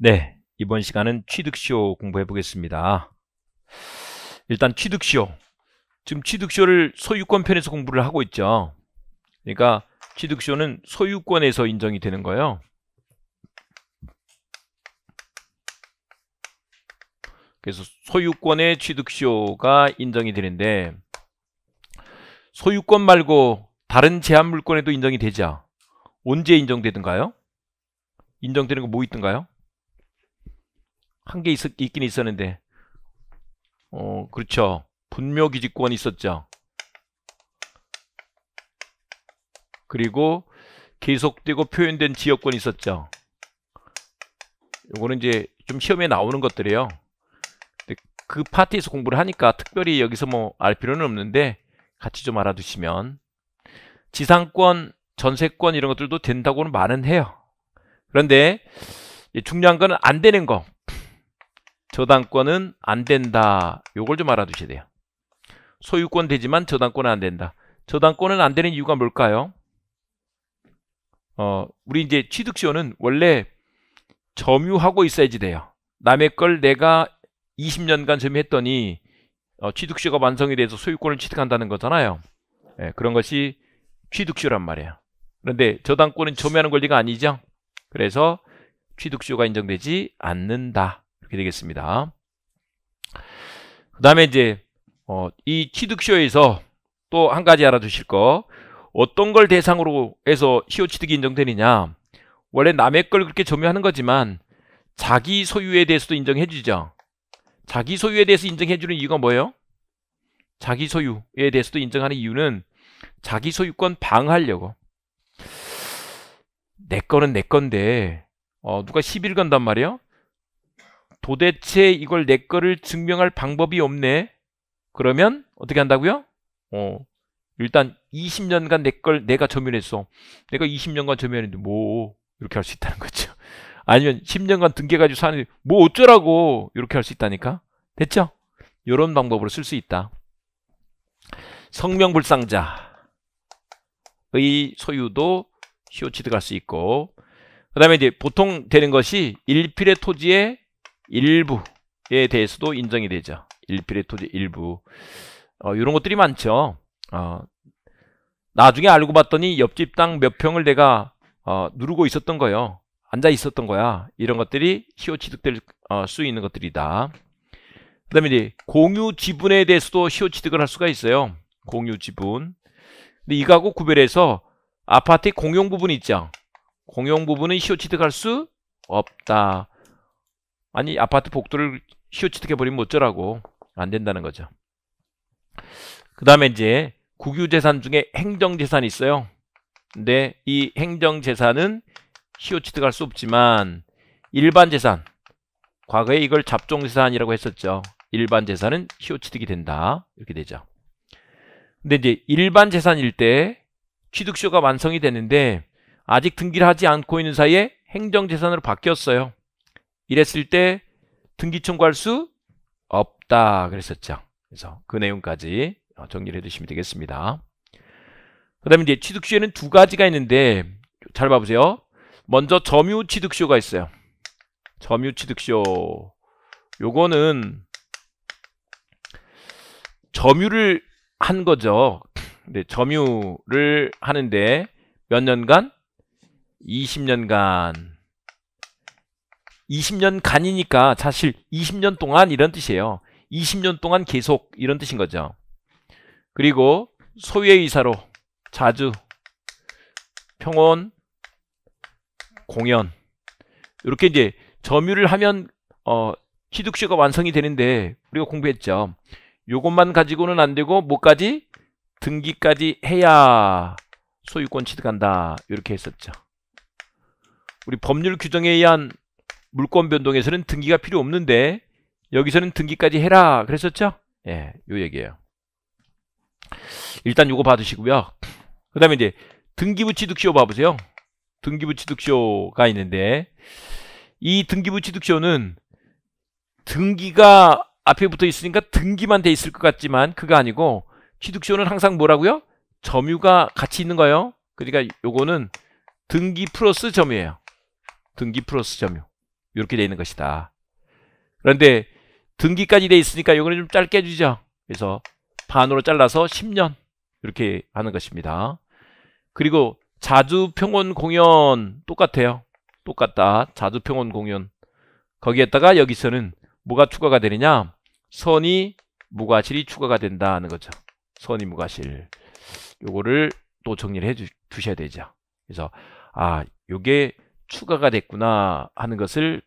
네, 이번 시간은 취득시효 공부해 보겠습니다. 일단 취득시효. 지금 취득시효를 소유권 편에서 공부를 하고 있죠. 그러니까 취득시효는 소유권에서 인정이 되는 거예요. 그래서 소유권의 취득시효가 인정이 되는데 소유권 말고 다른 제한 물권에도 인정이 되죠. 언제 인정되던가요 인정되는 거 뭐 있던가요? 한개 있긴 있었는데 어 그렇죠 분묘기지권 있었죠 그리고 계속되고 표현된 지역권 있었죠 요거는 이제 좀 시험에 나오는 것들이에요 그파티에서 공부를 하니까 특별히 여기서 뭐 알 필요는 없는데 같이 좀 알아두시면 지상권, 전세권 이런 것들도 된다고는 말은 해요. 그런데 중요한 건 안 되는 거 저당권은 안 된다. 요걸 좀 알아두셔야 돼요. 소유권 되지만 저당권은 안 된다. 저당권은 안 되는 이유가 뭘까요? 어, 우리 이제 취득시효는 원래 점유하고 있어야지 돼요. 남의 걸 내가 20년간 점유했더니 어, 취득시효가 완성이 돼서 소유권을 취득한다는 거잖아요. 예, 그런 것이 취득시효란 말이에요. 그런데 저당권은 점유하는 권리가 아니죠. 그래서 취득시효가 인정되지 않는다. 이렇게 되겠습니다. 그 다음에 이제 어, 이 취득쇼에서 또 한 가지 알아두실 거 어떤 걸 대상으로 해서 시효 취득이 인정되느냐 원래 남의 걸 그렇게 점유하는 거지만 자기 소유에 대해서도 인정해 주죠 자기 소유에 대해서 인정해 주는 이유가 뭐예요? 자기 소유에 대해서도 인정하는 이유는 자기 소유권 방하려고 내 거는 내 건데 어, 누가 시비를 건단 말이에요? 도대체 이걸 내 거를 증명할 방법이 없네. 그러면 어떻게 한다고요? 어, 일단 20년간 내 걸 내가 점유했어. 내가 20년간 점유했는데 뭐 이렇게 할 수 있다는 거죠. 아니면 10년간 등기해가지고 사는 뭐 어쩌라고 이렇게 할 수 있다니까. 됐죠? 이런 방법으로 쓸 수 있다. 성명불상자의 소유도 시효 취득할 수 있고 그 다음에 이제 보통 되는 것이 일필의 토지에 일부에 대해서도 인정이 되죠. 일필의 토지 일부 어, 이런 것들이 많죠. 어, 나중에 알고 봤더니 옆집 땅 몇 평을 내가 어, 누르고 있었던 거예요. 앉아 있었던 거야. 이런 것들이 시효 취득될 어, 수 있는 것들이다. 그 다음에 이제 공유 지분에 대해서도 시효 취득을 할 수가 있어요. 공유 지분. 근데 이거하고 구별해서 아파트 공용 부분이 있죠. 공용 부분은 시효 취득할 수 없다. 아니 아파트 복도를 휘어치트게 버리면 어쩌라고 안 된다는 거죠. 그 다음에 이제 국유재산 중에 행정재산이 있어요. 근데 이 행정재산은 히오치트갈 수 없지만 일반 재산 과거에 이걸 잡종재산이라고 했었죠. 일반 재산은 히오치득이 된다. 이렇게 되죠. 근데 이제 일반 재산일 때취득쇼가 완성이 되는데 아직 등기를 하지 않고 있는 사이에 행정재산으로 바뀌었어요. 이랬을 때 등기 청구할 수 없다 그랬었죠. 그래서 그 내용까지 어, 정리를 해주시면 되겠습니다. 그 다음에 이제 취득시효는 두 가지가 있는데 잘 봐보세요. 먼저 점유 취득시효가 있어요. 점유 취득시효 요거는 점유를 한 거죠. 네, 점유를 하는데 몇 년간? 20년간 20년 간이니까 사실 20년 동안 이런 뜻이에요. 20년 동안 계속 이런 뜻인 거죠. 그리고 소유의 이사로 자주 평온 공연 이렇게 이제 점유를 하면 어 히둑쇼가 완성이 되는데 우리가 공부했죠. 요것만 가지고는 안 되고 뭐까지 등기까지 해야 소유권 취득한다 이렇게 했었죠. 우리 법률 규정에 의한 물권 변동에서는 등기가 필요 없는데 여기서는 등기까지 해라 그랬었죠? 예, 요 얘기예요. 일단 요거 받으시고요. 그 다음에 이제 등기부취득시효 봐보세요. 등기부취득시효가 있는데 이 등기부취득시효는 등기가 앞에 붙어 있으니까 등기만 돼 있을 것 같지만 그거 아니고 취득시효는 항상 뭐라고요? 점유가 같이 있는 거예요. 그러니까 요거는 등기 플러스 점유예요. 등기 플러스 점유. 이렇게 돼 있는 것이다. 그런데 등기까지 돼 있으니까 이거는 좀 짧게 해주죠. 그래서 반으로 잘라서 10년 이렇게 하는 것입니다. 그리고 자주평원 공연 똑같아요. 똑같다. 자주평원 공연. 거기에다가 여기서는 뭐가 추가가 되느냐? 선이 무과실이 추가가 된다는 거죠. 선이 무과실. 요거를 또 정리를 해 주, 셔야 되죠. 그래서 아, 요게 추가가 됐구나 하는 것을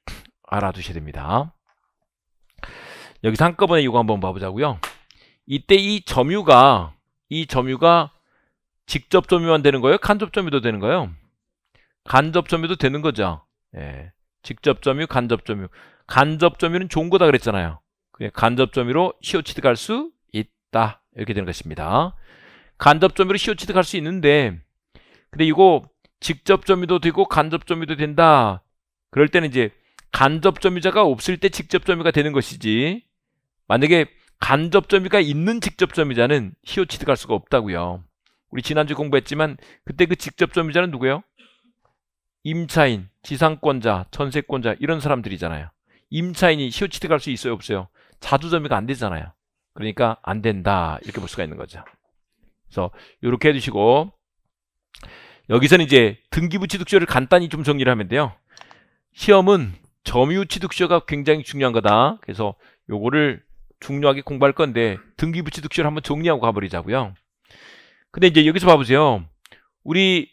알아두셔야 됩니다. 여기서 한꺼번에 이거 한번 봐보자고요. 이때 이 점유가 이 점유가 직접 점유만 되는 거예요? 간접 점유도 되는 거예요? 간접 점유도 되는 거죠. 예. 직접 점유, 간접 점유. 간접 점유는 좋은 거다 그랬잖아요. 간접 점유로 시오치드 갈수 있다. 이렇게 되는 것입니다. 간접 점유로 시오치드 갈수 있는데 근데 이거 직접점유도 되고 간접점유도 된다. 그럴 때는 이제 간접점유자가 없을 때 직접점유가 되는 것이지 만약에 간접점유가 있는 직접점유자는 히오치드갈 수가 없다고요. 우리 지난주 공부했지만 그때 그 직접점유자는 누구예요? 임차인, 지상권자, 전세권자 이런 사람들이잖아요. 임차인이 히오치드갈 수 있어요? 없어요? 자주점유가 안 되잖아요. 그러니까 안 된다 이렇게 볼 수가 있는 거죠. 그래서 이렇게 해주시고 여기서는 이제 등기부 취득세를 간단히 좀 정리를 하면 돼요. 시험은 점유 취득세가 굉장히 중요한 거다. 그래서 요거를 중요하게 공부할 건데 등기부 취득세를 한번 정리하고 가버리자고요. 근데 이제 여기서 봐보세요. 우리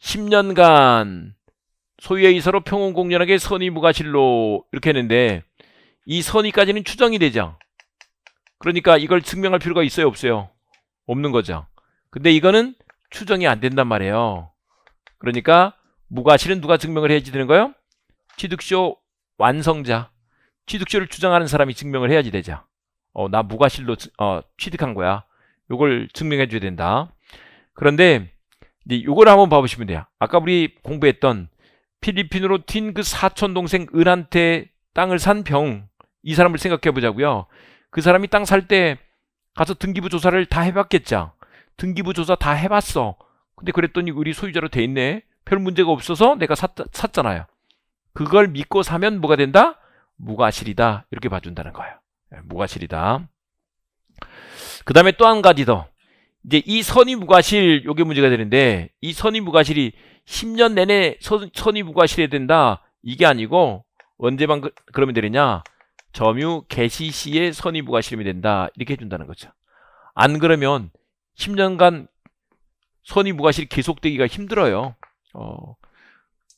10년간 소유의 이사로 평온공연하게 선의무가실로 이렇게 했는데 이 선의까지는 추정이 되죠. 그러니까 이걸 증명할 필요가 있어요 없어요? 없는 거죠. 근데 이거는 추정이 안 된단 말이에요. 그러니까 무과실은 누가 증명을 해야지 되는 거예요? 취득쇼 완성자. 취득쇼를 추정하는 사람이 증명을 해야지 되죠. 어, 나 무과실로 어, 취득한 거야. 요걸 증명해 줘야 된다. 그런데 이제 요걸 한번 봐보시면 돼요. 아까 우리 공부했던 필리핀으로 튄 그 사촌 동생 은한테 땅을 산 병 이 사람을 생각해 보자고요. 그 사람이 땅 살 때 가서 등기부 조사를 다 해봤겠죠. 등기부 조사 다 해봤어. 근데 그랬더니 우리 소유자로 돼 있네. 별 문제가 없어서 내가 샀, 샀잖아요. 그걸 믿고 사면 뭐가 된다? 무과실이다. 이렇게 봐준다는 거예요. 무과실이다. 그 다음에 또 한 가지 더. 이제 이 선의 무과실, 요게 문제가 되는데, 이 선의 무과실이 10년 내내 선, 선의 무과실이 된다. 이게 아니고, 언제만 그, 러면 되느냐. 점유 개시 시에 선의 무과실이 된다. 이렇게 해준다는 거죠. 안 그러면 10년간 선이 무과실이 계속되기가 힘들어요. 어,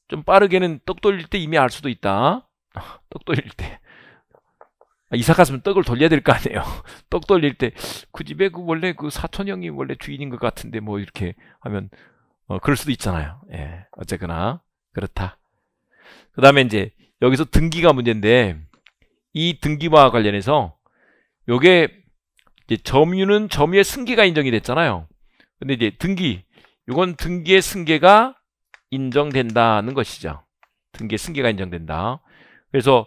좀 빠르게는 떡 돌릴 때 이미 알 수도 있다. 떡 돌릴 때. 아, 이사 갔으면 떡을 돌려야 될 거 아니에요. 떡 돌릴 때 그 집에 그 원래 그 사촌 형이 원래 주인인 것 같은데 뭐 이렇게 하면 어, 그럴 수도 있잖아요. 예. 어쨌거나 그렇다. 그 다음에 이제 여기서 등기가 문제인데 이 등기와 관련해서 요게 이제 점유는 점유의 승계가 인정이 됐잖아요. 근데 이제 등기 이건 등기의 승계가 인정된다는 것이죠. 등기의 승계가 인정된다. 그래서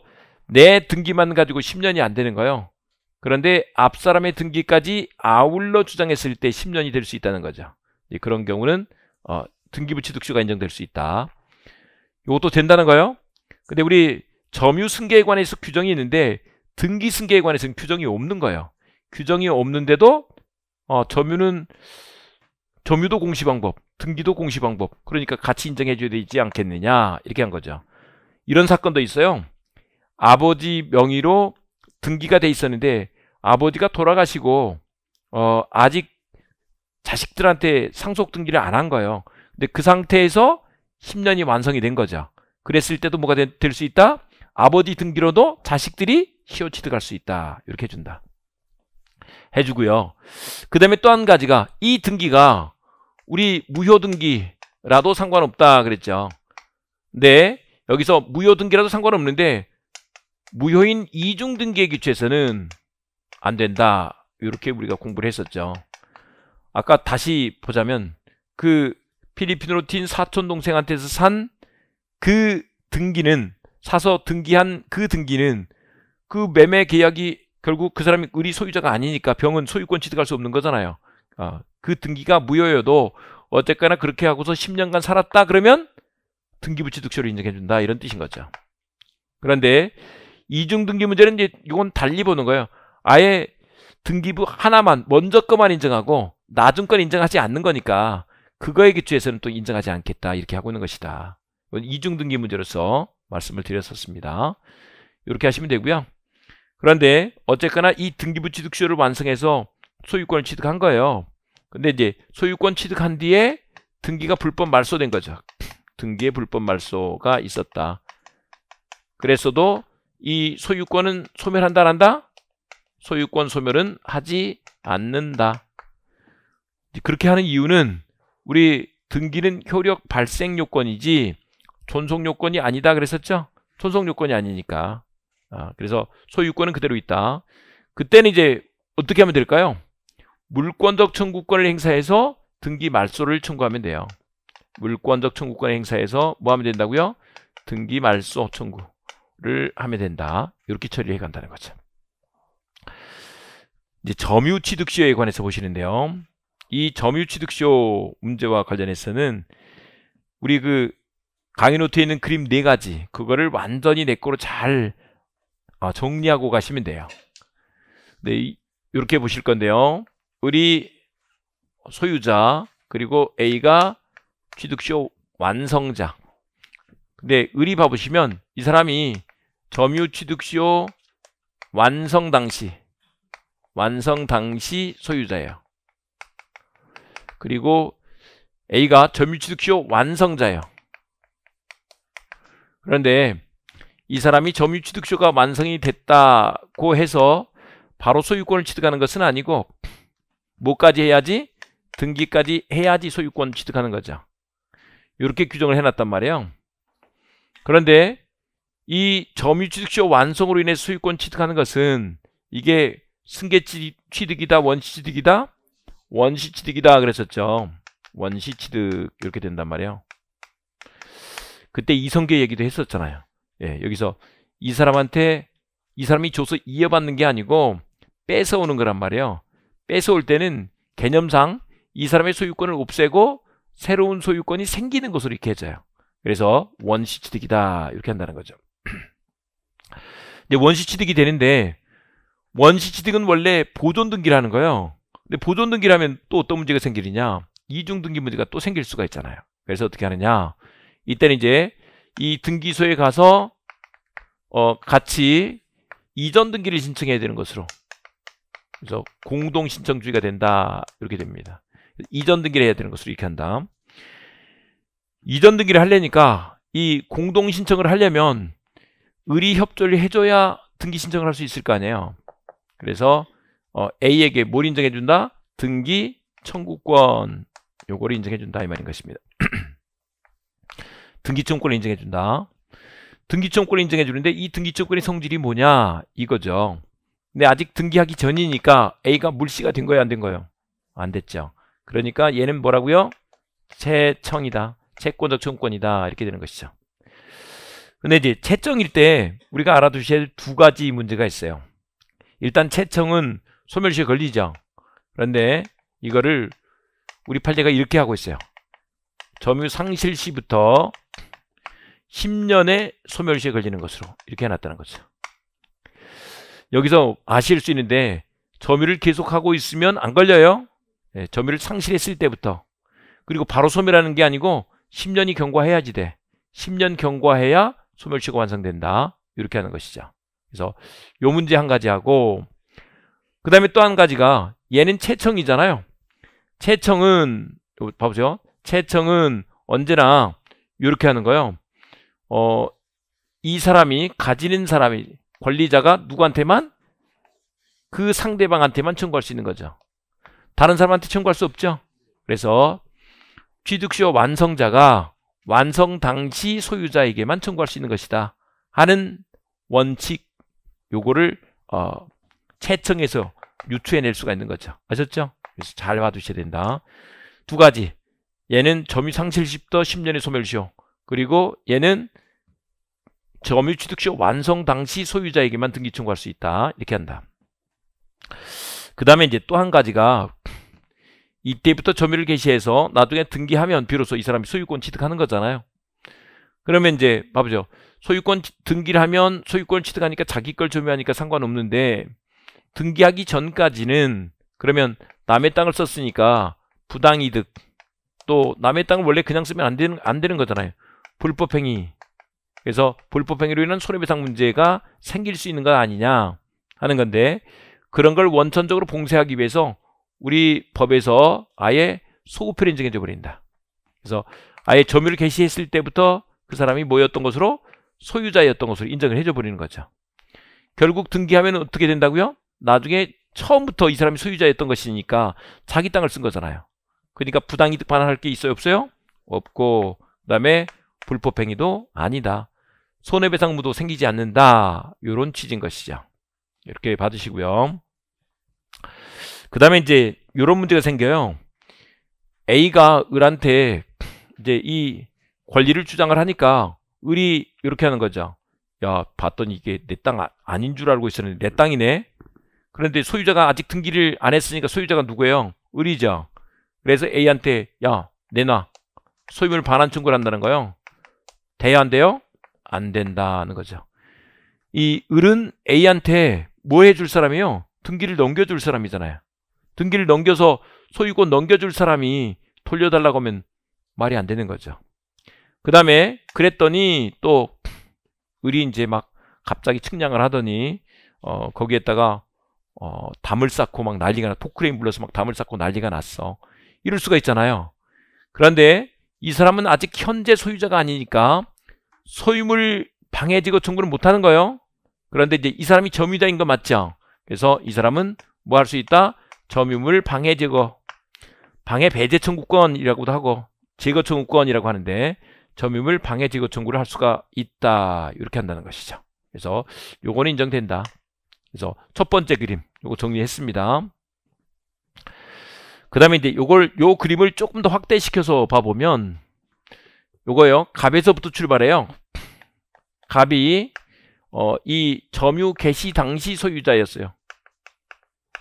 내 등기만 가지고 10년이 안 되는 거예요. 그런데 앞사람의 등기까지 아울러 주장했을 때 10년이 될 수 있다는 거죠. 그런 경우는 어, 등기부취득시가 인정될 수 있다. 이것도 된다는 거예요. 근데 우리 점유 승계에 관해서 규정이 있는데 등기 승계에 관해서는 규정이 없는 거예요. 규정이 없는데도 어, 점유는 점유도 공시 방법, 등기도 공시 방법. 그러니까 같이 인정해 줘야 되지 않겠느냐 이렇게 한 거죠. 이런 사건도 있어요. 아버지 명의로 등기가 돼 있었는데 아버지가 돌아가시고 어, 아직 자식들한테 상속 등기를 안 한 거예요. 근데 그 상태에서 10년이 완성이 된 거죠. 그랬을 때도 뭐가 될 수 있다? 아버지 등기로도 자식들이 시효 취득할 수 있다. 이렇게 해준다. 해주고요. 그 다음에 또 한 가지가 이 등기가 우리 무효등기라도 상관없다 그랬죠. 네, 여기서 무효등기라도 상관없는데 무효인 이중등기의 기초에서는 안 된다. 이렇게 우리가 공부를 했었죠. 아까 다시 보자면 그 필리핀으로 튄 사촌 동생한테서 산 그 등기는 사서 등기한 그 등기는 그 매매 계약이 결국 그 사람이 의리 소유자가 아니니까 병은 소유권 취득할 수 없는 거잖아요. 어, 그 등기가 무효여도 어쨌거나 그렇게 하고서 10년간 살았다 그러면 등기부취득세로 인정해준다 이런 뜻인 거죠. 그런데 이중등기 문제는 이제 이건 달리 보는 거예요. 아예 등기부 하나만 먼저 거만 인정하고 나중 건 인정하지 않는 거니까 그거에 기초해서는 또 인정하지 않겠다 이렇게 하고 있는 것이다. 이중등기 문제로서 말씀을 드렸었습니다. 이렇게 하시면 되고요. 그런데 어쨌거나 이 등기부 취득쇼를 완성해서 소유권을 취득한 거예요. 근데 이제 소유권 취득한 뒤에 등기가 불법 말소된 거죠. 등기의 불법 말소가 있었다. 그래서도이 소유권은 소멸한다 안 한다? 소유권 소멸은 하지 않는다. 그렇게 하는 이유는 우리 등기는 효력 발생 요건이지 존속 요건이 아니다 그랬었죠? 존속 요건이 아니니까. 아, 그래서 소유권은 그대로 있다. 그때는 이제 어떻게 하면 될까요? 물권적 청구권을 행사해서 등기 말소를 청구하면 돼요. 물권적 청구권 행사해서 뭐 하면 된다고요? 등기 말소 청구를 하면 된다. 이렇게 처리해 간다는 거죠. 이제 점유취득시효에 관해서 보시는데요. 이 점유취득시효 문제와 관련해서는 우리 그 강의노트에 있는 그림 네 가지 그거를 완전히 내 거로 잘 아, 정리하고 가시면 돼요. 네, 이렇게 보실 건데요. 우리 소유자 그리고 A가 취득쇼 완성자 근데 의리 봐보시면 이 사람이 점유 취득쇼 완성 당시 완성 당시 소유자예요. 그리고 A가 점유 취득쇼 완성자예요. 그런데 이 사람이 점유취득세가 완성이 됐다고 해서 바로 소유권을 취득하는 것은 아니고 뭐까지 해야지? 등기까지 해야지 소유권 취득하는 거죠. 이렇게 규정을 해놨단 말이에요. 그런데 이 점유취득세 완성으로 인해 소유권 취득하는 것은 이게 승계취득이다 원시취득이다 원시취득이다 그랬었죠. 원시취득 이렇게 된단 말이에요. 그때 이성계 얘기도 했었잖아요. 예, 여기서 이 사람한테 이 사람이 줘서 이어받는 게 아니고 뺏어오는 거란 말이에요. 뺏어올 때는 개념상 이 사람의 소유권을 없애고 새로운 소유권이 생기는 것으로 이렇게 해줘요. 그래서 원시 취득이다 이렇게 한다는 거죠. 이제 원시 취득이 되는데 원시 취득은 원래 보존 등기라는 거예요. 근데 보존 등기라면 또 어떤 문제가 생기느냐? 이중 등기 문제가 또 생길 수가 있잖아요. 그래서 어떻게 하느냐? 이때는 이제 이 등기소에 가서 어, 같이 이전 등기를 신청해야 되는 것으로 그래서 공동 신청주의가 된다 이렇게 됩니다. 이전 등기를 해야 되는 것으로 이렇게 한 다음 이전 등기를 하려니까 이 공동 신청을 하려면 의리 협조를 해줘야 등기 신청을 할 수 있을 거 아니에요. 그래서 어, A에게 뭘 인정해준다? 등기 청구권 요거를 인정해준다 이 말인 것입니다. 등기청구권을 인정해준다. 등기청구권 인정해 주는데 이 등기청구권의 성질이 뭐냐 이거죠. 근데 아직 등기하기 전이니까 A가 물씨가 된 거예요, 안 된 거예요? 안 됐죠. 그러니까 얘는 뭐라고요? 채청이다. 채권적 청구권이다. 이렇게 되는 것이죠. 근데 이제 채청일 때 우리가 알아두셔야 될 두 가지 문제가 있어요. 일단 채청은 소멸시효 걸리죠. 그런데 이거를 우리 판례가 이렇게 하고 있어요. 점유 상실시부터 10년의 소멸시에 걸리는 것으로 이렇게 해놨다는 거죠. 여기서 아실 수 있는데 점유를 계속하고 있으면 안 걸려요. 네, 점유를 상실했을 때부터 그리고 바로 소멸하는 게 아니고 10년이 경과해야지 돼. 10년 경과해야 소멸시효가 완성된다. 이렇게 하는 것이죠. 그래서 요 문제 한 가지 하고 그 다음에 또 한 가지가 얘는 채청이잖아요. 채청은 봐보세요. 채청은 언제나 이렇게 하는 거예요. 어, 이 사람이 가지는 사람이 권리자가 누구한테만 그 상대방한테만 청구할 수 있는 거죠. 다른 사람한테 청구할 수 없죠. 그래서 취득시효 완성자가 완성 당시 소유자에게만 청구할 수 있는 것이다 하는 원칙 요거를 어, 채청해서 유추해낼 수가 있는 거죠. 아셨죠? 그래서 잘 봐두셔야 된다. 두 가지. 얘는 점유상실시부터 10년의 소멸시효. 그리고 얘는 점유취득시 완성 당시 소유자에게만 등기 청구할 수 있다. 이렇게 한다. 그 다음에 이제 또 한 가지가 이때부터 점유를 개시해서 나중에 등기하면 비로소 이 사람이 소유권 취득하는 거잖아요. 그러면 이제 봐보죠. 소유권 등기를 하면 소유권을 취득하니까 자기 걸 점유하니까 상관없는데 등기하기 전까지는 그러면 남의 땅을 썼으니까 부당이득 또 남의 땅을 원래 그냥 쓰면 안 되는, 안 되는 거잖아요. 불법행위 그래서 불법행위로 인한 손해배상 문제가 생길 수 있는 건 아니냐 하는 건데 그런 걸 원천적으로 봉쇄하기 위해서 우리 법에서 아예 소급표를 인정해줘 버린다. 그래서 아예 점유를 개시했을 때부터 그 사람이 뭐였던 것으로 소유자였던 것으로 인정을 해줘 버리는 거죠. 결국 등기하면 어떻게 된다고요? 나중에 처음부터 이 사람이 소유자였던 것이니까 자기 땅을 쓴 거잖아요. 그러니까 부당이득 반환할 게 있어요? 없어요? 없고 그 다음에 불법 행위도 아니다. 손해배상무도 생기지 않는다. 요런 취지인 것이죠. 이렇게 받으시고요. 그 다음에 이제 요런 문제가 생겨요. A가 을한테 이제 이 권리를 주장을 하니까 을이 이렇게 하는 거죠. 야 봤더니 이게 내 땅 아, 아닌 줄 알고 있었는데 내 땅이네. 그런데 소유자가 아직 등기를 안 했으니까 소유자가 누구예요? 을이죠. 그래서 A한테 야 내놔 소유물 반환 청구를 한다는 거예요. 돼야 안 돼요? 안 된다는 거죠. 이 을은 A한테 뭐 해줄 사람이요? 등기를 넘겨줄 사람이잖아요. 등기를 넘겨서 소유권 넘겨줄 사람이 돌려달라고 하면 말이 안 되는 거죠. 그 다음에 그랬더니 또 을이 이제 막 갑자기 측량을 하더니 어, 거기에다가 어, 담을 쌓고 막 난리가 나 토크레인 불러서 막 담을 쌓고 난리가 났어. 이럴 수가 있잖아요. 그런데 이 사람은 아직 현재 소유자가 아니니까 소유물 방해지고 청구를 못하는 거예요. 그런데 이제 이 사람이 점유자인 거 맞죠? 그래서 이 사람은 뭐 할 수 있다? 점유물 방해 제거, 방해 배제 청구권이라고도 하고 제거 청구권이라고 하는데 점유물 방해 제거 청구를 할 수가 있다. 이렇게 한다는 것이죠. 그래서 요거는 인정된다. 그래서 첫 번째 그림 요거 정리했습니다. 그 다음에 이제 요걸 요 그림을 조금 더 확대시켜서 봐보면 요거요. 갑에서부터 출발해요. 갑이 어, 이 점유 개시 당시 소유자였어요.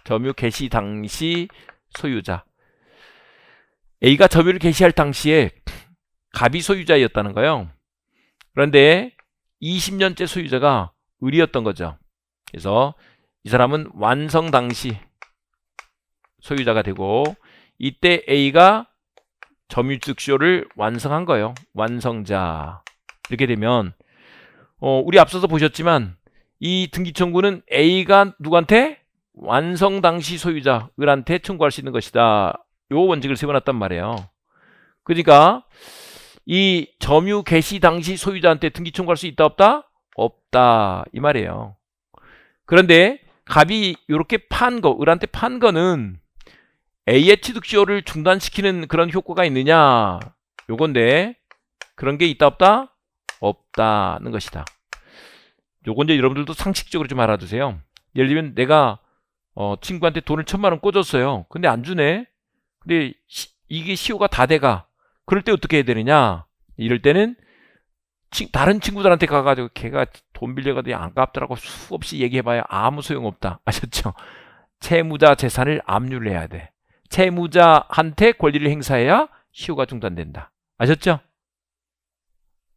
점유 개시 당시 소유자. A가 점유를 개시할 당시에 갑이 소유자였다는 거예요. 그런데 20년째 소유자가 을이었던 거죠. 그래서 이 사람은 완성 당시 소유자가 되고 이때 A가 점유축쇼를 완성한 거예요. 완성자. 이렇게 되면 어, 우리 앞서서 보셨지만 이 등기 청구는 A가 누구한테? 완성 당시 소유자 을한테 청구할 수 있는 것이다. 요 원칙을 세워놨단 말이에요. 그러니까 이 점유 개시 당시 소유자한테 등기 청구할 수 있다 없다? 없다 이 말이에요. 그런데 갑이 요렇게판 거, 을한테 판 거는 A의 취득시효를 중단시키는 그런 효과가 있느냐 요건데 그런 게 있다 없다? 없다는 것이다 요건 이제 여러분들도 상식적으로 좀 알아두세요 예를 들면 내가 어, 친구한테 돈을 천만 원 꽂았어요 근데 안 주네 근데 시, 이게 시효가 다 돼가 그럴 때 어떻게 해야 되느냐 이럴 때는 치, 다른 친구들한테 가가지고 걔가 돈 빌려가지고 안 갚더라고 수없이 얘기해봐야 아무 소용없다 아셨죠? 채무자 재산을 압류를 해야 돼 채무자한테 권리를 행사해야 시효가 중단된다. 아셨죠?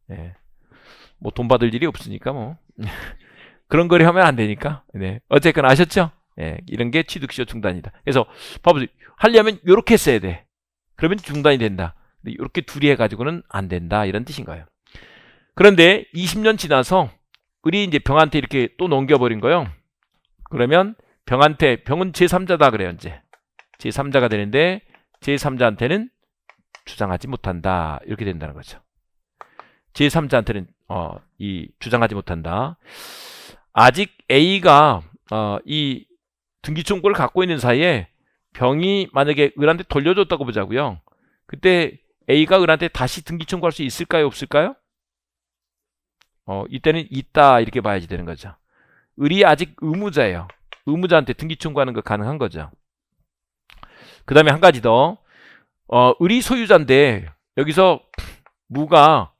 네. 예. 뭐돈 받을 일이 없으니까 뭐 그런 거를 하면 안 되니까. 네. 어쨌거나 아셨죠? 네. 이런 게 취득시효 중단이다. 그래서 봐보세요. 하려면 이렇게 써야 돼. 그러면 중단이 된다. 이렇게 둘이 해가지고는 안 된다 이런 뜻인가요? 그런데 20년 지나서 우리 이제 병한테 이렇게 또 넘겨버린 거요. 그러면 병한테 병은 제3자다 그래요 이제. 제3자가 되는데 제3자한테는 주장하지 못한다. 이렇게 된다는 거죠. 제3자한테는 어, 이 주장하지 못한다. 아직 A가 어, 이등기청구을 갖고 있는 사이에 병이 만약에 을한테 돌려줬다고 보자고요. 그때 A가 을한테 다시 등기 청구할 수 있을까요? 없을까요? 어, 이때는 있다 이렇게 봐야지 되는 거죠. 을이 아직 의무자예요. 의무자한테 등기 청구하는 거 가능한 거죠. 그 다음에 한 가지 더 어, 의리 소유자인데 여기서 무가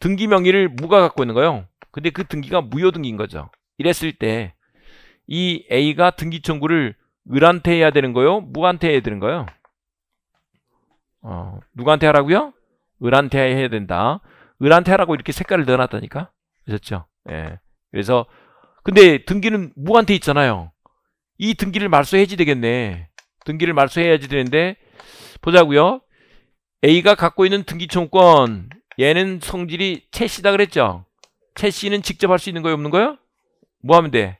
등기 명의를 무가 갖고 있는 거예요. 근데 그 등기가 무효등기인 거죠. 이랬을 때 이 A가 등기 청구를 을한테 해야 되는 거요? 무한테 해야 되는 거요? 어, 누구한테 하라고요? 을한테 해야 된다. 을한테 하라고 이렇게 색깔을 넣어놨다니까? 그렇죠? 예. 그래서 근데 등기는 무한테 있잖아요. 이 등기를 말소 해지되겠네. 등기를 말소해야지 되는데 보자고요. A가 갖고 있는 등기청권 얘는 성질이 채씨다 그랬죠. 채씨는 직접 할 수 있는 거예요? 없는 거예요? 뭐 하면 돼?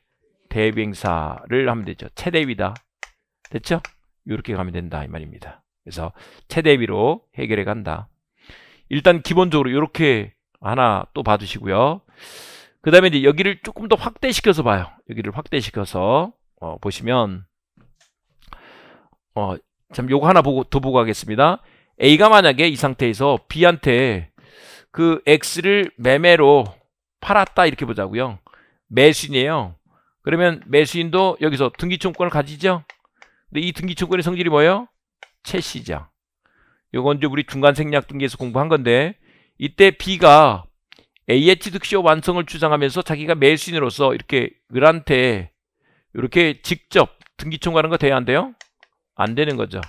대비행사를 하면 되죠. 채대위다 됐죠? 이렇게 가면 된다 이 말입니다. 그래서 채대위로 해결해 간다. 일단 기본적으로 이렇게 하나 또 봐주시고요. 그 다음에 이제 여기를 조금 더 확대시켜서 봐요. 여기를 확대시켜서 어, 보시면 어, 참 요거 하나 보고 더 보고 가겠습니다. A가 만약에 이 상태에서 B한테 그 X를 매매로 팔았다 이렇게 보자고요. 매수인이에요. 그러면 매수인도 여기서 등기총권을 가지죠. 근데 이등기총권의 성질이 뭐예요? 채시장. 요건 이제 우리 중간 생략 등기에서 공부한 건데 이때 B가 AH 득쇼 완성을 주장하면서 자기가 매수인으로서 이렇게 을한테 이렇게 직접 등기총구하는거 돼야 한대요. 안 되는 거죠.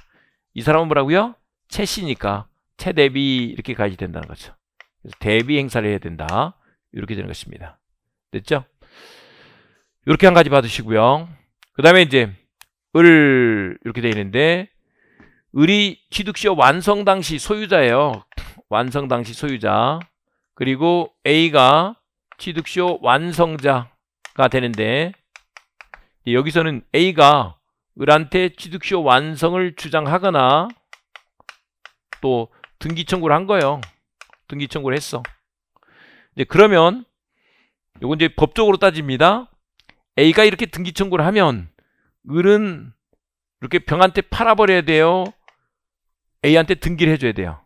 이 사람은 뭐라고요? 채시니까 채 대비 이렇게 가야 된다는 거죠. 그래서 대비 행사를 해야 된다. 이렇게 되는 것입니다. 됐죠? 이렇게 한 가지 받으시고요그 다음에 이제 을 이렇게 되어 있는데 을이 취득시효 완성 당시 소유자예요. 완성 당시 소유자. 그리고 A가 취득시효 완성자가 되는데 여기서는 A가 을한테 취득시효 완성을 주장하거나 또 등기 청구를 한 거예요. 등기 청구를 했어. 이제 그러면 요건 이제 법적으로 따집니다. A가 이렇게 등기 청구를 하면 을은 이렇게 병한테 팔아버려야 돼요. A한테 등기를 해줘야 돼요.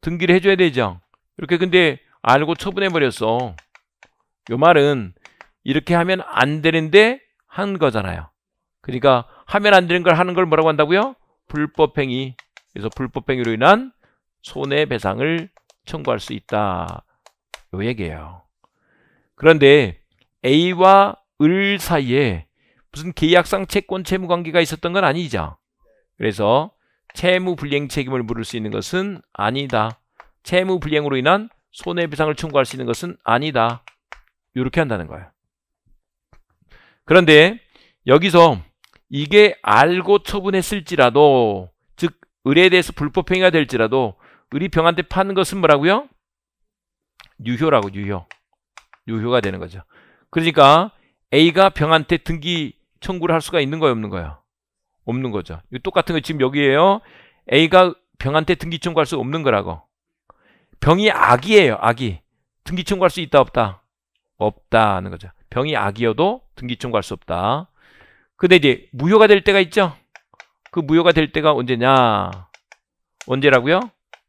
등기를 해줘야 되죠. 이렇게 근데 알고 처분해버렸어. 요 말은 이렇게 하면 안 되는데 한 거잖아요. 그러니까 하면 안 되는 걸 하는 걸 뭐라고 한다고요? 불법행위. 그래서 불법행위로 인한 손해배상을 청구할 수 있다. 요 얘기예요. 그런데 A와 을 사이에 무슨 계약상 채권 채무 관계가 있었던 건 아니죠. 그래서 채무 불이행 책임을 물을 수 있는 것은 아니다. 채무 불이행으로 인한 손해배상을 청구할 수 있는 것은 아니다. 이렇게 한다는 거예요. 그런데 여기서 이게 알고 처분했을지라도 즉을에 대해서 불법행위가 될지라도 을이 병한테 파는 것은 뭐라고요? 유효라고 유효 유효가 되는 거죠 그러니까 A가 병한테 등기 청구를 할 수가 있는 거예요 없는 거예요 없는 거죠 똑같은 거 지금 여기에요 A가 병한테 등기 청구할 수 없는 거라고 병이 악이에요 악이 등기 청구할 수 있다 없다 없다 하는 거죠 병이 악이어도 등기 청구할 수 없다 근데 이제 무효가 될 때가 있죠? 그 무효가 될 때가 언제냐? 언제라고요?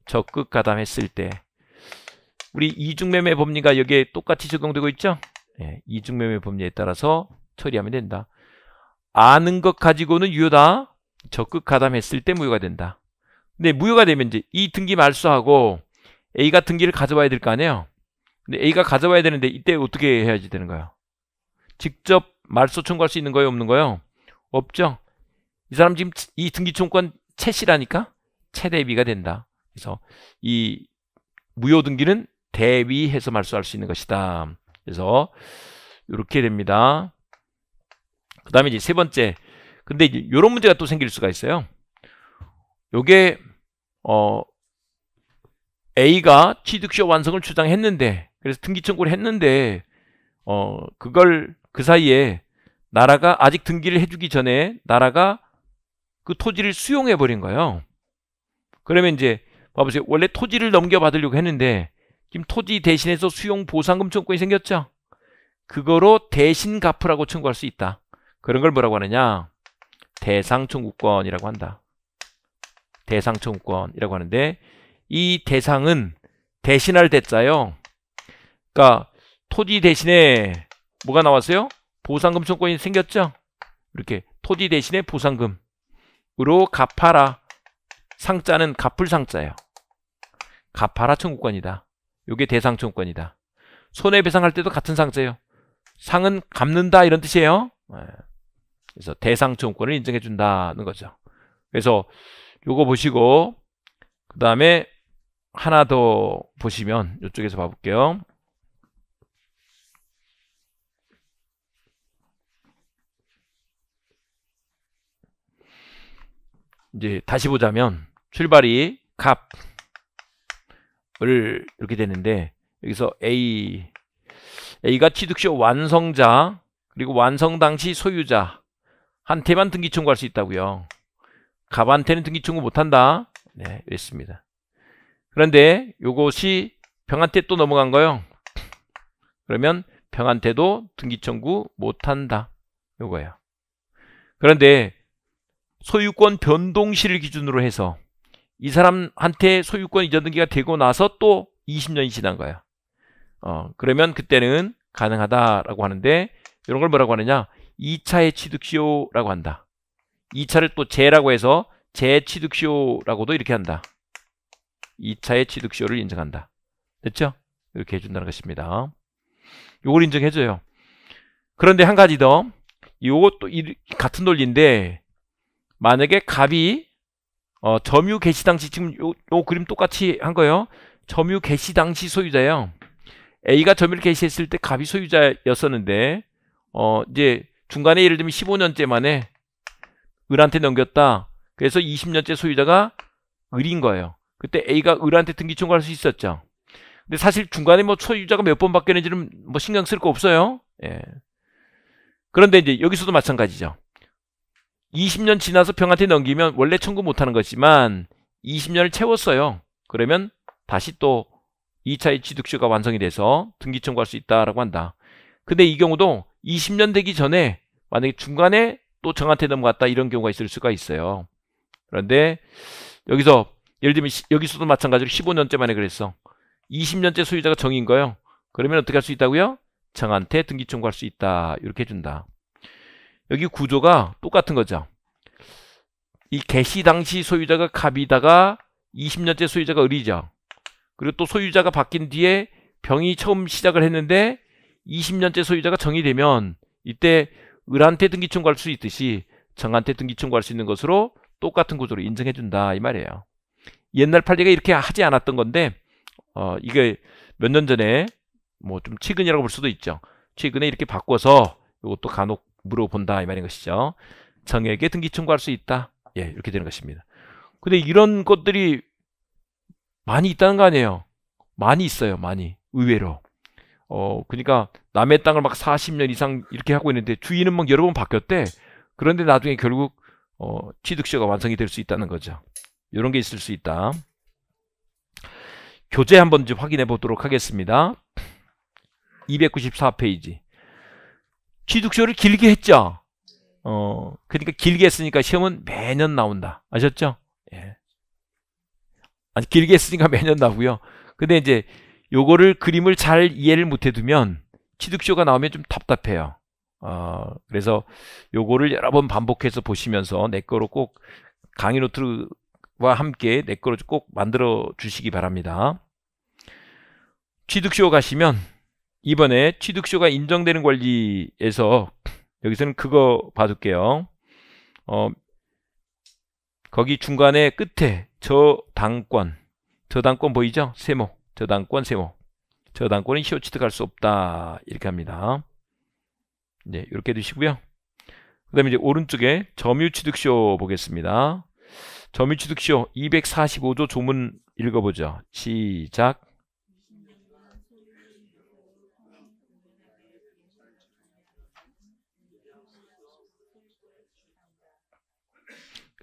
적극 가담했을 때. 우리 이중매매 법리가 여기에 똑같이 적용되고 있죠? 예, 이중매매 법리에 따라서 처리하면 된다. 아는 것 가지고는 유효다. 적극 가담했을 때 무효가 된다. 근데 무효가 되면 이제 이 등기 말소하고 A가 등기를 가져와야 될 거 아니에요? 근데 A가 가져와야 되는데 이때 어떻게 해야지 되는 거예요? 직접 말소 청구할 수 있는 거예요? 없는 거예요? 없죠. 이 사람 지금 이 등기청구권 채시라니까 채대비가 된다. 그래서 이 무효 등기는 대비해서 말소할 수 있는 것이다. 그래서 이렇게 됩니다. 그 다음에 이제 세 번째. 근데 이제 이런 문제가 또 생길 수가 있어요. 요게 어 A가 취득시효 완성을 주장했는데 그래서 등기청구를 했는데 어 그걸 그 사이에 나라가 아직 등기를 해주기 전에 나라가 그 토지를 수용해 버린 거예요. 그러면 이제 봐보세요. 원래 토지를 넘겨받으려고 했는데 지금 토지 대신해서 수용 보상금 청구권이 생겼죠. 그거로 대신 갚으라고 청구할 수 있다. 그런 걸 뭐라고 하느냐? 대상 청구권이라고 한다. 대상 청구권이라고 하는데 이 대상은 대신할 대자요. 그러니까 토지 대신에 뭐가 나왔어요? 보상금 청구권이 생겼죠? 이렇게 토지 대신에 보상금으로 갚아라. 상자는 갚을 상자예요. 갚아라 청구권이다. 이게 대상 청구권이다. 손해배상할 때도 같은 상자예요. 상은 갚는다 이런 뜻이에요. 네. 그래서 대상 청구권을 인정해 준다는 거죠. 그래서 요거 보시고 그 다음에 하나 더 보시면 이쪽에서 봐볼게요. 이제 다시 보자면 출발이 갑을 이렇게 되는데 여기서 A A가 취득시 완성자 그리고 완성 당시 소유자 한테만 등기 청구할 수 있다고요. 갑한테는 등기 청구 못한다. 네, 이랬습니다. 그런데 이것이 병한테 또 넘어간 거요. 그러면 병한테도 등기 청구 못한다. 요거예요. 그런데 소유권 변동 시를 기준으로 해서 이 사람한테 소유권 이전 등기가 되고 나서 또 20년이 지난 거야. 어, 그러면 그때는 가능하다라고 하는데 이런 걸 뭐라고 하느냐? 2차의 취득시효라고 한다. 2차를 또 재라고 해서 재취득시효라고도 이렇게 한다. 2차의 취득시효를 인정한다. 됐죠? 이렇게 해준다는 것입니다. 요걸 인정해줘요. 그런데 한 가지 더. 요것도 같은 논리인데 만약에 갑이 어, 점유 개시 당시 지금 요, 요 그림 똑같이 한 거예요. 점유 개시 당시 소유자예요. A가 점유를 개시했을 때 갑이 소유자였었는데 어 이제 중간에 예를 들면 15년째 만에 을한테 넘겼다. 그래서 20년째 소유자가 을인 거예요. 그때 A가 을한테 등기 청구할 수 있었죠. 근데 사실 중간에 뭐 소유자가 몇 번 바뀌었는지는 뭐 신경 쓸 거 없어요. 예. 그런데 이제 여기서도 마찬가지죠. 20년 지나서 병한테 넘기면 원래 청구 못하는 거지만 20년을 채웠어요. 그러면 다시 또 2차의 취득시가 완성이 돼서 등기 청구할 수 있다라고 한다. 근데 이 경우도 20년 되기 전에 만약에 중간에 또 정한테 넘어갔다 이런 경우가 있을 수가 있어요. 그런데 여기서 예를 들면 여기서도 마찬가지로 15년째 만에 그랬어. 20년째 소유자가 정인 거예요. 그러면 어떻게 할 수 있다고요? 정한테 등기 청구할 수 있다. 이렇게 해준다. 여기 구조가 똑같은 거죠. 이 개시 당시 소유자가 갑이다가 20년째 소유자가 을이죠. 그리고 또 소유자가 바뀐 뒤에 병이 처음 시작을 했는데 20년째 소유자가 정이 되면 이때 을한테 등기 청구할 수 있듯이 정한테 등기 청구할 수 있는 것으로 똑같은 구조로 인정해준다 이 말이에요. 옛날 판례가 이렇게 하지 않았던 건데 어, 이게 몇 년 전에 뭐 좀 최근이라고 볼 수도 있죠. 최근에 이렇게 바꿔서 이것도 간혹 물어본다 이 말인 것이죠. 정에게 등기 청구할 수 있다. 예, 이렇게 되는 것입니다. 근데 이런 것들이 많이 있다는 거 아니에요. 많이 있어요, 많이. 의외로. 어, 그러니까 남의 땅을 막 40년 이상 이렇게 하고 있는데 주인은 막 여러 번 바뀌었대. 그런데 나중에 결국 어, 취득시효가 완성이 될 수 있다는 거죠. 이런 게 있을 수 있다. 교재 한번 좀 확인해 보도록 하겠습니다. 294페이지. 취득쇼를 길게 했죠. 어, 그러니까 길게 했으니까 시험은 매년 나온다. 아셨죠? 예. 아니 길게 했으니까 매년 나고요. 근데 이제 요거를 그림을 잘 이해를 못 해두면 취득쇼가 나오면 좀 답답해요. 어, 그래서 요거를 여러 번 반복해서 보시면서 내 거로 꼭 강의 노트와 함께 내 거로 꼭 만들어 주시기 바랍니다. 취득쇼 가시면 이번에 취득쇼가 인정되는 권리에서 여기서는 그거 봐둘게요. 어, 거기 중간에 끝에 저당권 저당권 보이죠? 세모 저당권 세모 저당권은 시 취득할 수 없다 이렇게 합니다. 네, 이렇게 두시고요. 그 다음에 이제 오른쪽에 점유취득쇼 보겠습니다. 점유취득쇼 245조 조문 읽어보죠. 시작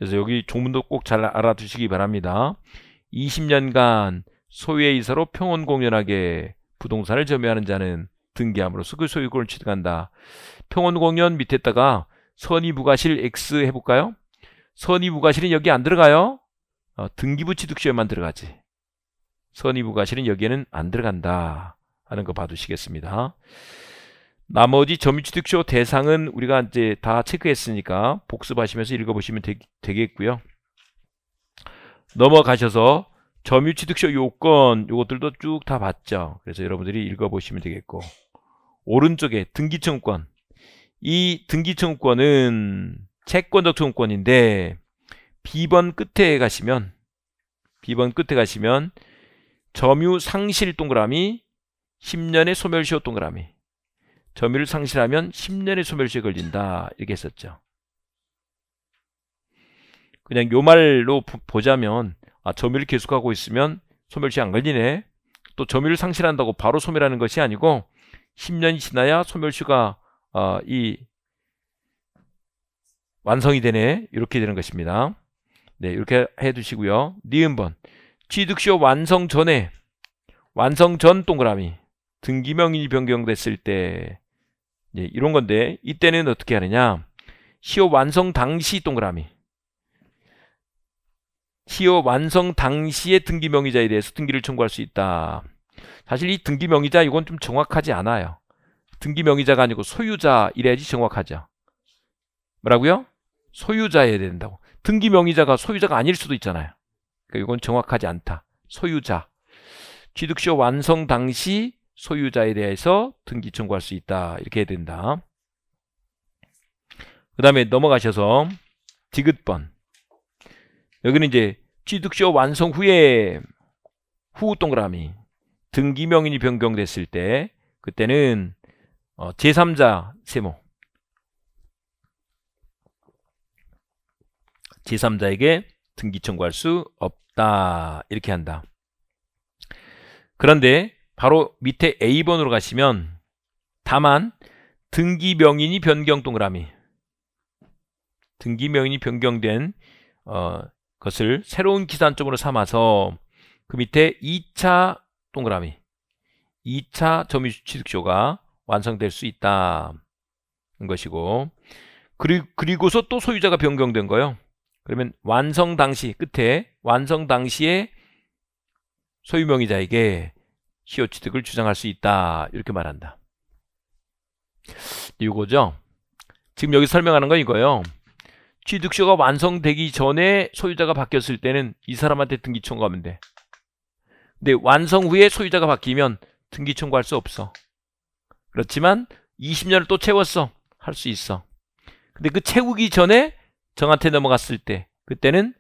그래서 여기 조문도 꼭 잘 알아두시기 바랍니다. 20년간 소유의 이사로 평온공연하게 부동산을 점유하는 자는 등기함으로써 그 소유권을 취득한다. 평온공연 밑에다가 선의부가실 X 해볼까요? 선의부가실은 여기 안 들어가요. 어, 등기부 취득시에만 들어가지. 선의부가실은 여기에는 안 들어간다 하는 거 봐두시겠습니다. 나머지 점유취득쇼 대상은 우리가 이제 다 체크했으니까 복습하시면서 읽어보시면 되, 겠고요 넘어가셔서 점유취득쇼 요건 요것들도 쭉 다 봤죠. 그래서 여러분들이 읽어보시면 되겠고 오른쪽에 등기청구권 이 등기청구권은 채권적 청구권인데 B번 끝에 가시면 B번 끝에 가시면 점유 상실 동그라미 10년의 소멸시효 동그라미 점유를 상실하면 10년의 소멸시에 걸린다 이렇게 했었죠. 그냥 요 말로 보자면 아, 점유를 계속하고 있으면 소멸시 안 걸리네. 또점유를 상실한다고 바로 소멸하는 것이 아니고 10년이 지나야 소멸시가 어, 이 완성이 되네 이렇게 되는 것입니다. 네 이렇게 해두시고요. 니은번 네 취득시효 완성 전에 완성 전 동그라미 등기명이 변경됐을 때 예, 이런 건데 이때는 어떻게 하느냐 시효 완성 당시 동그라미 시효 완성 당시의 등기 명의자에 대해서 등기를 청구할 수 있다. 사실 이 등기 명의자 이건 좀 정확하지 않아요. 등기 명의자가 아니고 소유자 이래야지 정확하죠. 뭐라고요? 소유자여야 된다고. 등기 명의자가 소유자가 아닐 수도 있잖아요. 그러니까 이건 정확하지 않다. 소유자. 취득시효 완성 당시 소유자에 대해서 등기 청구할 수 있다. 이렇게 해야 된다. 그 다음에 넘어가셔서 디귿번 여기는 이제 취득시효 완성 후에 후 동그라미 등기명인이 변경됐을 때 그때는 어, 제3자 세모 제3자에게 등기 청구할 수 없다 이렇게 한다 그런데 바로 밑에 A번으로 가시면 다만 등기명인이 변경 동그라미 등기명인이 변경된 어, 것을 새로운 기산점으로 삼아서 그 밑에 2차 동그라미 2차 점유취득쇼가 완성될 수 있다 는 것이고 그리, 그리고서 또 소유자가 변경된 거예요 그러면 완성 당시 끝에 완성 당시에 소유명의자에게 희호 취득을 주장할 수 있다 이렇게 말한다 이거죠 지금 여기 설명하는 건 이거예요 취득시효가 완성되기 전에 소유자가 바뀌었을 때는 이 사람한테 등기 청구하면 돼 근데 완성 후에 소유자가 바뀌면 등기 청구할 수 없어 그렇지만 20년을 또 채웠어 할 수 있어 근데 그 채우기 전에 정한테 넘어갔을 때 그때는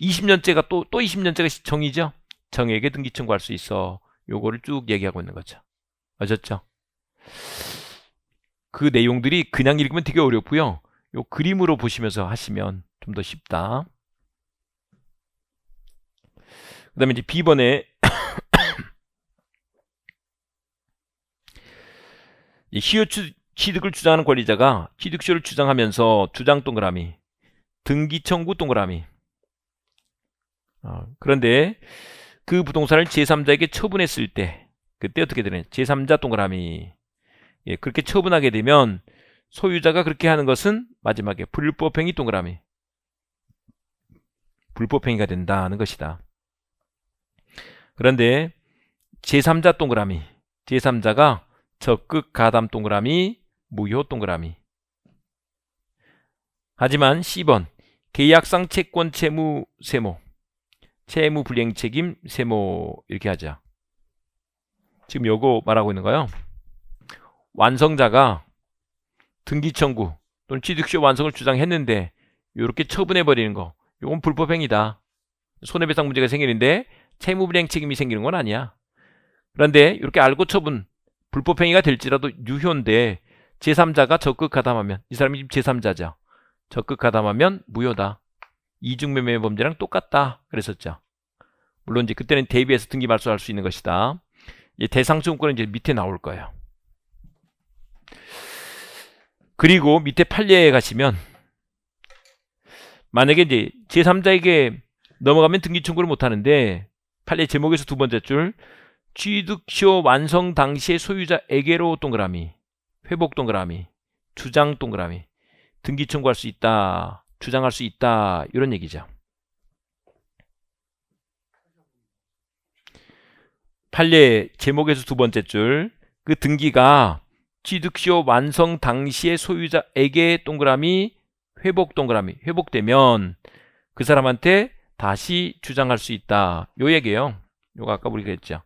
20년째가 또 또 20년째가 정이죠 정에게 등기 청구할 수 있어 요거를 쭉 얘기하고 있는 거죠. 아셨죠? 그 내용들이 그냥 읽으면 되게 어렵고요. 요 그림으로 보시면서 하시면 좀 더 쉽다. 그 다음에 이제 B번에 시효 취득을 주장하는 권리자가 취득시효를 주장하면서 주장 동그라미 등기 청구 동그라미 어, 그런데 그 부동산을 제3자에게 처분했을 때 그때 어떻게 되냐 제3자 동그라미 예, 그렇게 처분하게 되면 소유자가 그렇게 하는 것은 마지막에 불법행위 동그라미 불법행위가 된다는 것이다. 그런데 제3자 동그라미 제3자가 적극 가담 동그라미 무효 동그라미 하지만 1 0번 계약상 채권 채무 세모 채무 불이행 책임 세모 이렇게 하자. 지금 요거 말하고 있는 거요. 완성자가 등기 청구 또는 취득시효 완성을 주장했는데 이렇게 처분해 버리는 거. 요건 불법 행위다. 손해배상 문제가 생기는데 채무 불이행 책임이 생기는 건 아니야. 그런데 이렇게 알고 처분 불법 행위가 될지라도 유효인데 제3자가 적극 가담하면 이 사람이 제3자죠. 적극 가담하면 무효다. 이중매매 범죄랑 똑같다 그랬었죠. 물론 이제 그때는 대비해서 등기 말소할 수 있는 것이다. 대상 증권은 이제 밑에 나올 거예요. 그리고 밑에 판례에 가시면 만약에 이제 제3자에게 넘어가면 등기 청구를 못 하는데 판례 제목에서 두 번째 줄 취득시효 완성 당시의 소유자에게로 동그라미 회복 동그라미 주장 동그라미 등기 청구할 수 있다. 주장할 수 있다. 이런 얘기죠. 판례 제목에서 두 번째 줄 그 등기가 취득시효 완성 당시의 소유자에게 동그라미 회복 동그라미 회복되면 그 사람한테 다시 주장할 수 있다. 요 얘기예요. 요거 아까 우리가 했죠.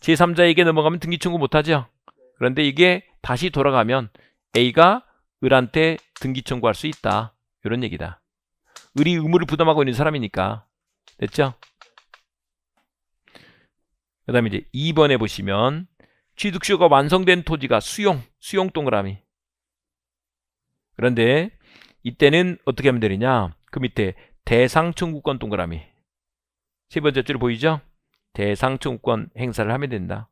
제3자에게 넘어가면 등기 청구 못하죠. 그런데 이게 다시 돌아가면 A가 을한테 등기 청구할 수 있다. 이런 얘기다. 의리 의무를 부담하고 있는 사람이니까. 됐죠? 그 다음에 이제 2번에 보시면 취득시효가 완성된 토지가 수용, 수용 동그라미. 그런데 이때는 어떻게 하면 되느냐? 그 밑에 대상 청구권 동그라미. 세 번째 줄 보이죠? 대상 청구권 행사를 하면 된다.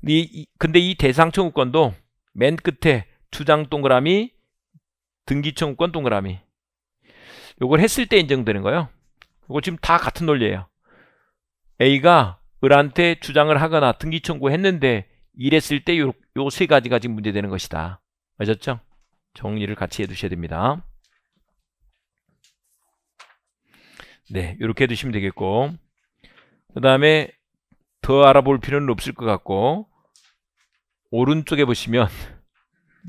근데 이, 근데 이 대상 청구권도 맨 끝에 투장 동그라미, 등기 청구권 동그라미. 요걸 했을 때 인정되는 거예요. 이거 지금 다 같은 논리예요. A가 을한테 주장을 하거나 등기 청구했는데 이랬을 때 요 세 가지가 지금 문제되는 것이다. 맞았죠? 정리를 같이 해두셔야 됩니다. 네, 이렇게 해두시면 되겠고 그 다음에 더 알아볼 필요는 없을 것 같고 오른쪽에 보시면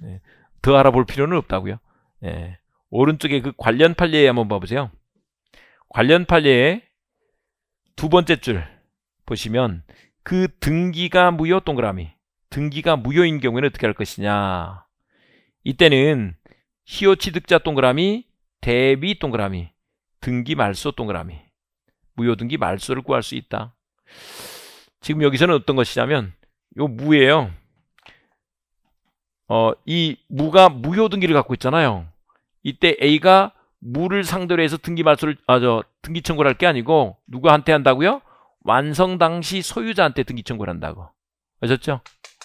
네, 더 알아볼 필요는 없다고요. 네. 오른쪽에 그 관련 판례에 한번 봐보세요. 관련 판례에두 번째 줄 보시면 그 등기가 무효 동그라미 등기가 무효인 경우에는 어떻게 할 것이냐 이때는 시호취득자 동그라미 대비 동그라미 등기 말소 동그라미 무효등기 말소를 구할 수 있다 지금 여기서는 어떤 것이냐면 요 무예요 어, 이 무가 무효등기를 갖고 있잖아요 이때 A가 무를 상대로 해서 등기 말소를 아 저 등기 청구를 할 게 아니고 누구한테 한다고요? 완성 당시 소유자한테 등기 청구를 한다고. 아셨죠?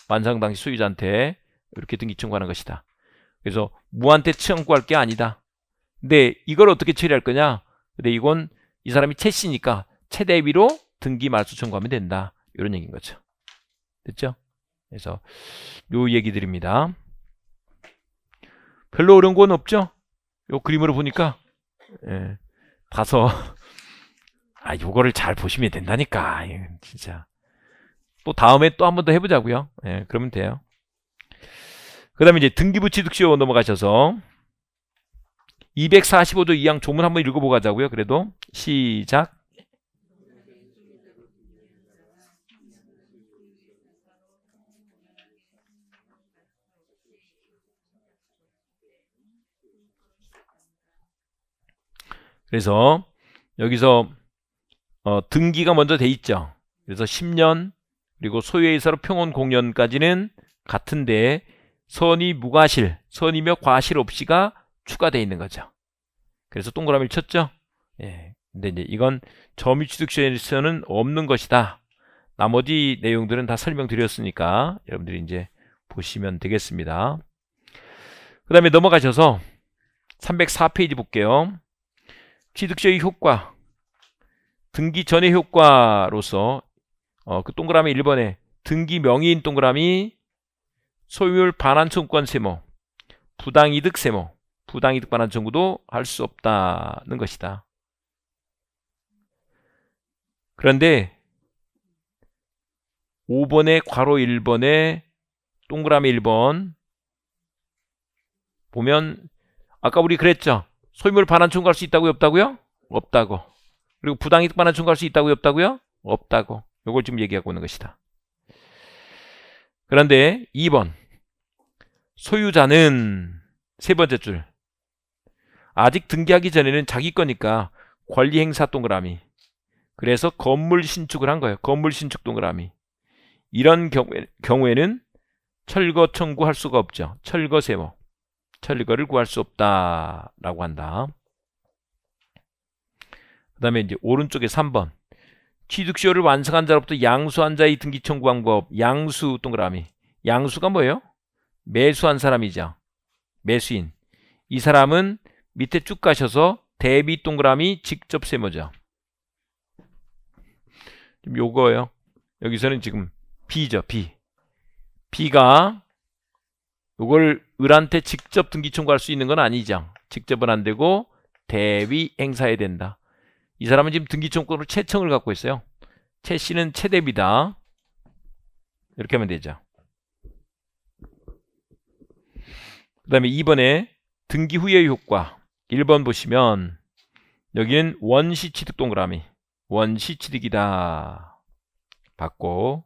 완성 당시 소유자한테 이렇게 등기 청구하는 것이다. 그래서 무한테 청구할 게 아니다. 근데 이걸 어떻게 처리할 거냐? 근데 이건 이 사람이 채씨니까 최대비로 등기 말소 청구하면 된다. 이런 얘기인 거죠. 됐죠? 그래서 요얘기드립니다 별로 어려운 건 없죠? 요 그림으로 보니까 예, 봐서 아 요거를 잘 보시면 된다니까 예, 진짜 또 다음에 또 한 번 더 해보자고요 예, 그러면 돼요 그 다음에 이제 등기부취득시효 넘어가셔서 245조 2항 조문 한 번 읽어보고 가자고요 그래도 시작 그래서 여기서 어, 등기가 먼저 돼 있죠. 그래서 10년 그리고 소유의사로 평온 공연까지는 같은데 선이 무과실, 선이며 과실 없이가 추가되어 있는 거죠. 그래서 동그라미를 쳤죠. 예. 근데 이제 이건 점유취득세에서는 없는 것이다. 나머지 내용들은 다 설명드렸으니까 여러분들이 이제 보시면 되겠습니다. 그 다음에 넘어가셔서 304페이지 볼게요. 취득세의 효과, 등기 전의 효과로서 어, 그 동그라미 1번에 등기 명의인 동그라미 소유율 반환 청구권 세모, 부당이득 세모, 부당이득 반환 청구도 할 수 없다는 것이다. 그런데 5번에 괄호 1번에 동그라미 1번 보면 아까 우리 그랬죠. 소유물 반환 청구할 수 있다고요? 없다고요? 없다고. 그리고 부당이득 반환 청구할 수 있다고요? 없다고요? 없다고. 요걸 지금 얘기하고 있는 것이다. 그런데 2번 소유자는 세 번째 줄 아직 등기하기 전에는 자기 거니까 권리 행사 동그라미 그래서 건물 신축을 한 거예요. 건물 신축 동그라미 이런 경우에, 는 철거 청구할 수가 없죠. 철거 세모 천리거를 구할 수 없다라고 한다. 그 다음에 이제 오른쪽에 3번 취득시효를 완성한 자로부터 양수한 자의 등기청 구방법 양수 동그라미 양수가 뭐예요? 매수한 사람이죠. 매수인 이 사람은 밑에 쭉 가셔서 대비 동그라미 직접 세모죠. 요거요. 예 여기서는 지금 B죠. B. B가 요걸 을한테 직접 등기 청구할 수 있는 건 아니죠. 직접은 안 되고 대위 행사해야 된다. 이 사람은 지금 등기 청구로 채청을 갖고 있어요. 채 씨는 채대비다. 이렇게 하면 되죠. 그 다음에 2번에 등기 후의 효과 1번 보시면 여기는 원시 취득 동그라미 원시 취득이다 받고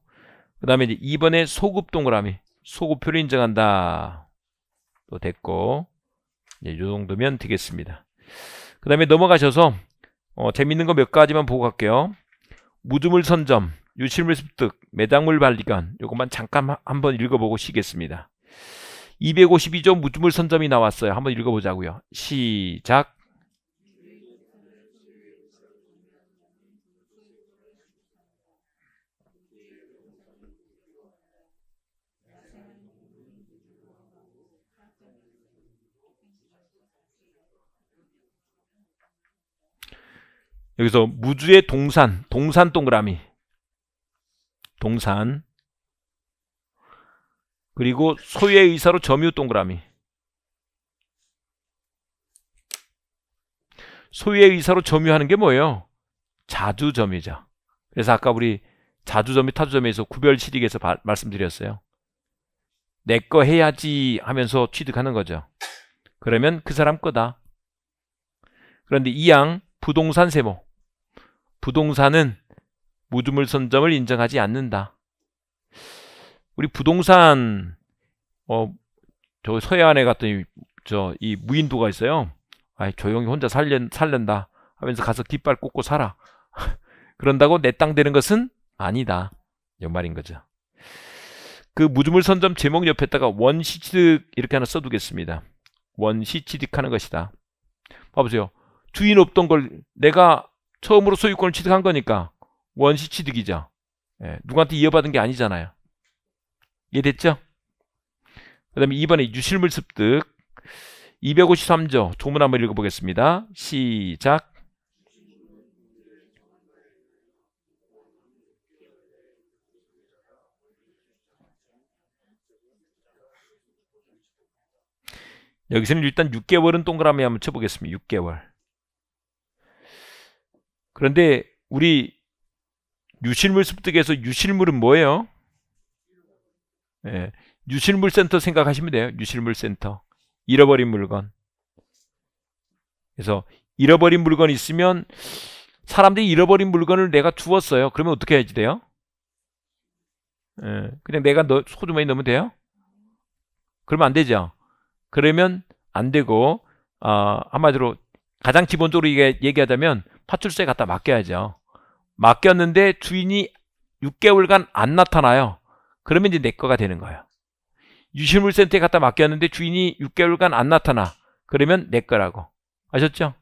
그 다음에 이 2번에 소급 동그라미 소급표를 인정한다 또 됐고 이제 이 정도면 되겠습니다. 그 다음에 넘어가셔서 어, 재밌는 거 몇 가지만 보고 갈게요. 무주물 선점, 유실물 습득, 매장물 발관요것만 잠깐 한번 읽어보고 쉬겠습니다. 252조 무주물 선점이 나왔어요. 한번 읽어보자고요. 시작 여기서 무주의 동산, 동산 동그라미. 동산. 그리고 소유의 의사로 점유 동그라미. 소유의 의사로 점유하는 게 뭐예요? 자주점유죠 그래서 아까 우리 자주점유, 타주점유에서 구별실익에서 말씀드렸어요. 내 거 해야지 하면서 취득하는 거죠. 그러면 그 사람 거다. 그런데 이 양 부동산 세모. 부동산은 무주물 선점을 인정하지 않는다. 우리 부동산 어저 서해안에 갔더니 저이 무인도가 있어요. 아 조용히 혼자 살려 살랜다 하면서 가서 깃발 꽂고 살아. 그런다고 내 땅 되는 것은 아니다. 연 말인 거죠. 그 무주물 선점 제목 옆에다가 원시취득 이렇게 하나 써두겠습니다. 원시취득하는 것이다. 봐보세요. 주인 없던 걸 내가 처음으로 소유권을 취득한 거니까 원시 취득이죠. 예, 누구한테 이어받은 게 아니잖아요. 이해됐죠? 그 다음에 2번에 유실물 습득 253조 조문 한번 읽어보겠습니다. 시작 여기서는 일단 6개월은 동그라미 한번 쳐보겠습니다. 6개월 그런데 우리 유실물 습득에서 유실물은 뭐예요? 예, 유실물 센터 생각하시면 돼요. 유실물 센터. 잃어버린 물건. 그래서 잃어버린 물건 있으면 사람들이 잃어버린 물건을 내가 주었어요. 그러면 어떻게 해야지 돼요? 예, 그냥 내가 너, 소주머니 넣으면 돼요? 그러면 안 되죠. 그러면 안 되고 어, 한마디로 가장 기본적으로 얘기, 얘기하자면 파출소에 갖다 맡겨야죠. 맡겼는데 주인이 6개월간 안 나타나요. 그러면 이제 내 거가 되는 거예요. 유실물센터에 갖다 맡겼는데 주인이 6개월간 안 나타나. 그러면 내 거라고. 아셨죠?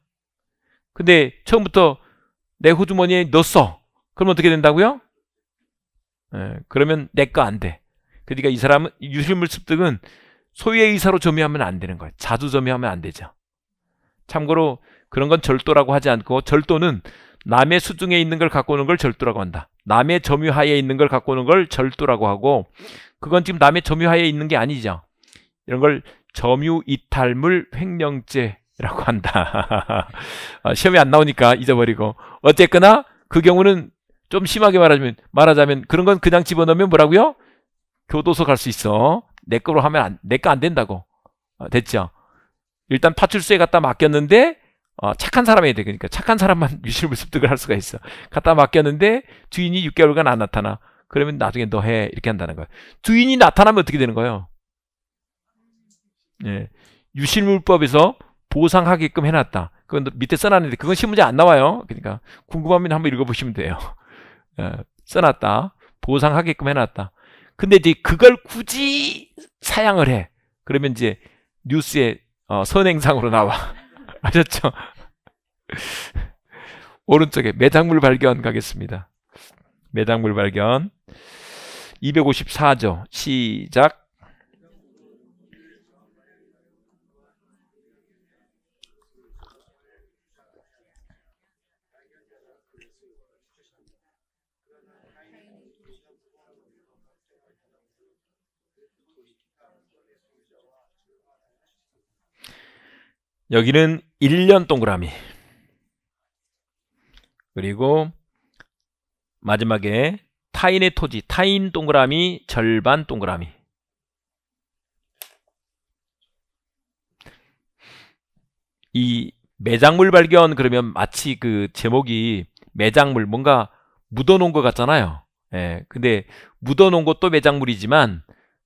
근데 처음부터 내 호주머니에 넣었어. 그럼 어떻게 된다고요? 에, 예, 그러면 내 거 안 돼. 그러니까 이 사람은 유실물 습득은 소유의 의사로 점유하면 안 되는 거예요. 자주 점유하면 안 되죠. 참고로 그런 건 절도라고 하지 않고 절도는 남의 수중에 있는 걸 갖고 오는 걸 절도라고 한다. 남의 점유하에 있는 걸 갖고 오는 걸 절도라고 하고 그건 지금 남의 점유하에 있는 게 아니죠. 이런 걸 점유이탈물 횡령죄라고 한다. 아, 시험에 안 나오니까 잊어버리고 어쨌거나 그 경우는 좀 심하게 말하자면 말하자면 그런 건 그냥 집어넣으면 뭐라고요? 교도소 갈 수 있어. 내 거로 하면 내 거 안 된다고. 아, 됐죠? 일단 파출소에 갖다 맡겼는데 어, 착한 사람이 돼. 그러니까 착한 사람만 유실물 습득을 할 수가 있어. 갖다 맡겼는데 주인이 6개월간 안 나타나. 그러면 나중에 너 해. 이렇게 한다는 거야. 주인이 나타나면 어떻게 되는 거예요? 예. 유실물법에서 보상하게끔 해놨다. 그건 밑에 써놨는데 그건 신문에 안 나와요. 그러니까 궁금하면 한번 읽어보시면 돼요. 예, 써놨다. 보상하게끔 해놨다. 근데 이제 그걸 굳이 사양을 해. 그러면 이제 뉴스에 어, 선행상으로 나와. 아셨죠? 그렇죠. 오른쪽에 매장물 발견 가겠습니다. 매장물 발견 254조 시작 여기는 1년 동그라미. 그리고 마지막에 타인의 토지, 타인 동그라미, 절반 동그라미. 이 매장물 발견 그러면 마치 그 제목이 매장물 뭔가 묻어놓은 것 같잖아요. 예, 근데 묻어놓은 것도 매장물이지만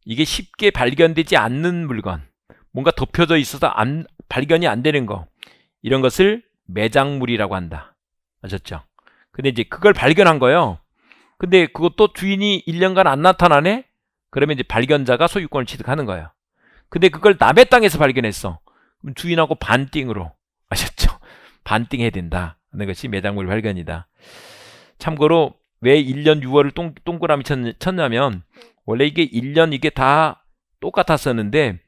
이게 쉽게 발견되지 않는 물건. 뭔가 덮여져 있어서 안, 발견이 안 되는 거 이런 것을 매장물이라고 한다. 아셨죠? 근데 이제 그걸 발견한 거예요. 근데 그것도 주인이 1년간 안 나타나네? 그러면 이제 발견자가 소유권을 취득하는 거예요. 근데 그걸 남의 땅에서 발견했어. 그럼 주인하고 반띵으로 아셨죠? 반띵해야 된다. 하는 것이 매장물 발견이다. 참고로 왜 1년 6월을 동, 동그라미 쳤, 쳤냐면 원래 이게 1년 이게 다 똑같았었는데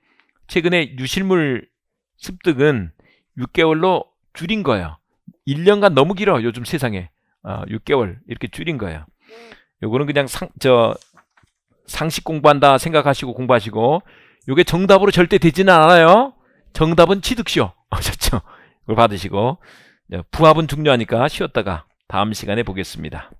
최근에 유실물 습득은 6개월로 줄인 거예요. 1년간 너무 길어. 요즘 세상에. 어, 6개월 이렇게 줄인 거예요. 요거는 그냥 상, 저, 상식 공부한다 생각하시고 공부하시고 요게 정답으로 절대 되지는 않아요. 정답은 취득시오. 아셨죠? 어, 그걸 받으시고 부합은 중요하니까 쉬었다가 다음 시간에 보겠습니다.